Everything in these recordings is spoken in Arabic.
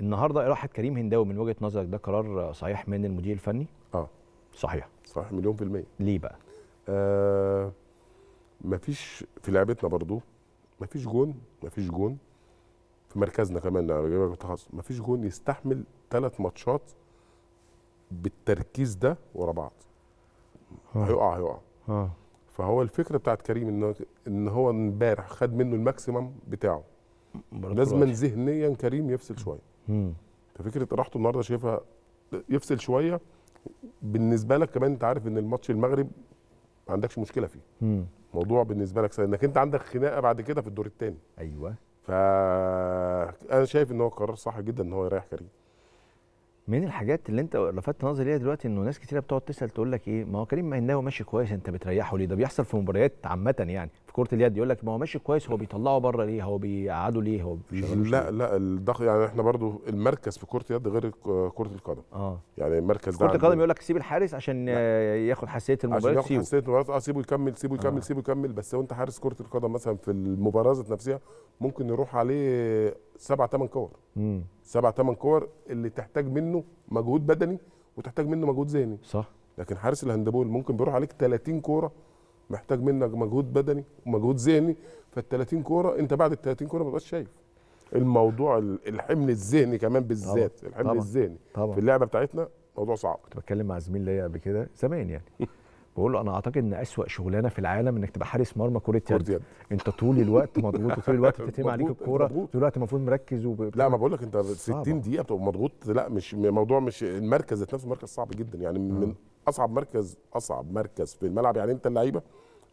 النهارده إيه راحت كريم هنداوي من وجهه نظرك ده قرار صحيح من المدير الفني؟ اه صحيح صحيح مليون في المية ليه بقى؟ آه مفيش في لعبتنا برضو مفيش جون مفيش جون في مركزنا كمان مفيش جون يستحمل ثلاث ماتشات بالتركيز ده ورا بعض آه. هيقع هيقع آه. فهو الفكره بتاعت كريم ان ان هو امبارح خد منه الماكسيمم بتاعه لازم ذهنيا كريم يفصل شويه ففكره راحته النهارده شايفها يفصل شويه بالنسبه لك كمان انت عارف ان الماتش المغرب ما عندكش مشكله فيه مم. موضوع بالنسبه لك سهل انك انت عندك خناقه بعد كده في الدور الثاني ايوه فانا شايف ان هو قرار صح جدا ان هو يريح كريم من الحاجات اللي انت لفتت نظري ليها دلوقتي انه ناس كتيره بتقعد تسال تقول لك ايه ما هو كريم هناوي ماشي كويس انت بتريحه ليه ده بيحصل في مباريات عامه يعني في كره اليد يقول لك ما هو ماشي كويس هو بيطلعه بره ليه هو بيقعده ليه هو لا لا الضغط يعني احنا برضو المركز في كره اليد غير كره القدم اه يعني المركز ده كره القدم يقول لك سيب الحارس عشان لا. ياخد حساسيه المباراه عشان ياخد حساسيه المباراه اه سيبه يكمل سيبه يكمل آه. سيبه يكمل بس لو انت حارس كره القدم مثلا في المباراه ذات نفسها ممكن يروح عليه سبع ثمان كور سبع ثمان كور اللي تحتاج منه مجهود بدني وتحتاج منه مجهود ذهني صح لكن حارس الهندبول ممكن بيروح عليك 30 كوره محتاج منك مجهود بدني ومجهود ذهني فال 30 كوره انت بعد ال 30 كوره ما بقاش شايف الموضوع الحمل الذهني كمان بالذات الحمل الذهني في اللعبه بتاعتنا موضوع صعب كنت بتكلم مع زميل ليا قبل كده زمان يعني بقول له انا اعتقد ان اسوا شغلانه في العالم انك تبقى حارس مرمى كره يد انت طول الوقت مضغوط وطول الوقت بتتم عليك الكوره طول الوقت المفروض مركز وب... لا ما بقول لك انت 60 دقيقه بتبقى مضغوط لا مش موضوع مش المركز ذات نفسه مركز صعب جدا يعني من اصعب مركز اصعب مركز في الملعب يعني انت اللعيبه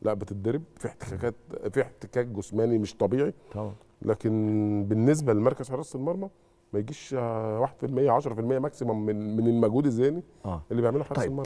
لا بتتدرب في احتكاكات في احتكاك جسماني مش طبيعي طبعا لكن بالنسبه لمركز حراسه المرمى ما يجيش 1% 10% ماكسيمم من من المجهود الذهني آه. اللي بيعمله حارس طيب. المرمى